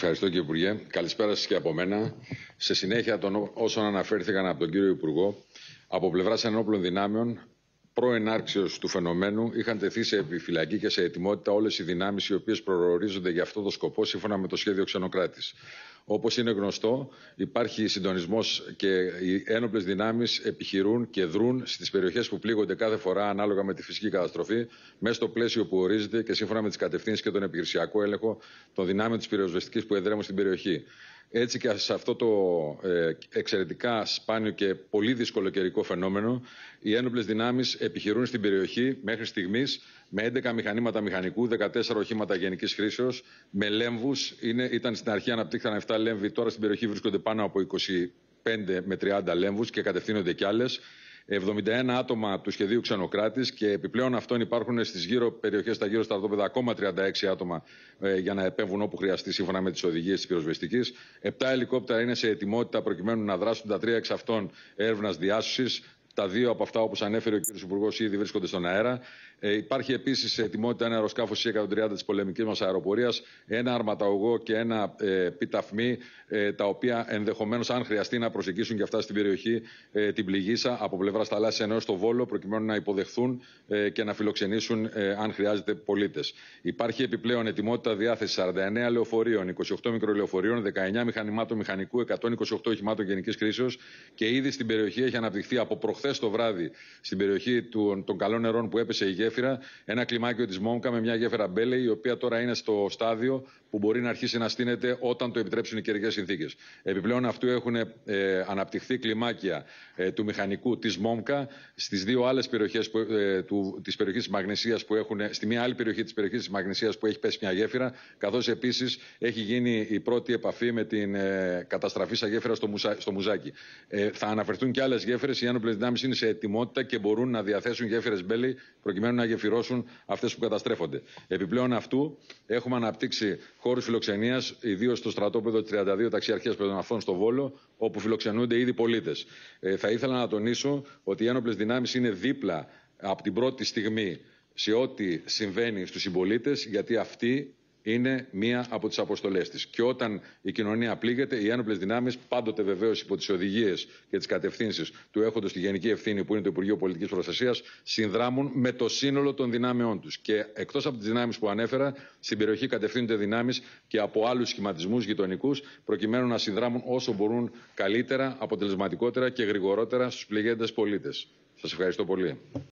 ευχαριστώ κύριε Υπουργέ. Καλησπέρα σας και από μένα. Σε συνέχεια των όσων αναφέρθηκαν από τον κύριο Υπουργό, από πλευράς ενόπλων δυνάμεων, προενάρξεως του φαινομένου, είχαν τεθεί σε επιφυλακή και σε ετοιμότητα όλες οι δυνάμεις οι οποίες προορίζονται για αυτό το σκοπό σύμφωνα με το σχέδιο Ξενοκράτης. Όπως είναι γνωστό, υπάρχει συντονισμός και οι ένοπλες δυνάμεις επιχειρούν και δρούν στις περιοχές που πλήγονται κάθε φορά ανάλογα με τη φυσική καταστροφή, μέσα στο πλαίσιο που ορίζεται και σύμφωνα με τις κατευθύνσεις και τον επιχειρησιακό έλεγχο των δυνάμεων της πυροσβεστικής που εδρεύουν στην περιοχή. Έτσι και σε αυτό το ε, εξαιρετικά σπάνιο και πολύ δύσκολο καιρικό φαινόμενο, οι ένοπλες δυνάμεις επιχειρούν στην περιοχή μέχρι στιγμής με 11 μηχανήματα μηχανικού, 14 οχήματα γενικής χρήσεως, με λέμβους. Ήταν στην αρχή αναπτύχθηκαν 7 λέμβοι, τώρα στην περιοχή βρίσκονται πάνω από 25 με 30 λέμβους και κατευθύνονται κι άλλες. 71 άτομα του σχεδίου Ξενοκράτης και επιπλέον αυτών υπάρχουν στις γύρω περιοχές, τα γύρω στα αρτόπεδα, ακόμα 36 άτομα ε, για να επέμβουν όπου χρειαστεί σύμφωνα με τις οδηγίες της πυροσβεστικής. Επτά ελικόπτερα είναι σε ετοιμότητα προκειμένου να δράσουν τα τρία εξ αυτών έρευνας διάσωσης. Τα δύο από αυτά, όπως ανέφερε ο κ. Υπουργός, ήδη βρίσκονται στον αέρα. Ε, υπάρχει επίσης ετοιμότητα ένα αεροσκάφος C-130 της πολεμικής μας αεροπορίας, ένα αρματαγωγό και ένα ε, πιταφμί, ε, τα οποία ενδεχομένως, αν χρειαστεί, να προσεγγίσουν και αυτά στην περιοχή ε, την πληγήσα από πλευράς θαλάσσια ενό στο Βόλο, προκειμένου να υποδεχθούν ε, και να φιλοξενήσουν, ε, αν χρειάζεται, πολίτες. Υπάρχει επιπλέον ετοιμότητα διάθεσης 49 λεωφορείων, 28 μικρολεωφορείων, 19 μηχανημάτων μηχανικού, 128 οχημάτων γενικής κρίσεω και ήδη στην περιοχή έχει αναπτυχθεί από προχθές το βράδυ στην περιοχή των καλών νερών που έπεσε η γέφυρα, ένα κλιμάκιο της Μόμκα με μια γέφυρα Μπέλε, η οποία τώρα είναι στο στάδιο που μπορεί να αρχίσει να στείνεται όταν το επιτρέψουν οι καιρικές συνθήκες. Επιπλέον αυτού έχουν ε, αναπτυχθεί κλιμάκια ε, του μηχανικού της Μόμκα στις δύο άλλες περιοχές ε, της περιοχής της Μαγνησίας που έχουν, στη μία άλλη περιοχή της περιοχής της Μαγνησίας που έχει πέσει μια γέφυρα, καθώς επίσης έχει γίνει η πρώτη επαφή με την ε, σαν γέφυρα στο, Μουσα, Μουζάκι. Ε, θα αναφερθούν και άλλες γέφυρες. Οι ένοπλες δυνάμεις είναι σε ετοιμότητα και μπορούν να διαθέσουν γέφυρες Μπέλη προκειμένου να γεφυρώσουν αυτές που καταστρέφονται. Επιπλέον αυτού, έχουμε αναπτύξει χώρους φιλοξενίας, ιδίως στο στρατόπεδο 32 ταξιαρχία Πεδοναφών στο Βόλο, όπου φιλοξενούνται ήδη πολίτες. Ε, θα ήθελα να τονίσω ότι οι ένοπλες δυνάμεις είναι δίπλα από την πρώτη στιγμή σε ό,τι συμβαίνει στους συμπολίτες, γιατί αυτοί είναι μία από τις αποστολές της. Και όταν η κοινωνία πλήγεται, οι ένοπλες δυνάμεις, πάντοτε βεβαίως υπό τις οδηγίες και τις κατευθύνσεις του έχοντος τη γενική ευθύνη που είναι το Υπουργείο Πολιτικής Προστασίας, συνδράμουν με το σύνολο των δυνάμεών τους. Και εκτός από τις δυνάμεις που ανέφερα, στην περιοχή κατευθύνονται δυνάμεις και από άλλους σχηματισμούς γειτονικούς, προκειμένου να συνδράμουν όσο μπορούν καλύτερα, αποτελεσματικότερα και γρηγορότερα στους πληγέντες πολίτες. Σας ευχαριστώ πολύ.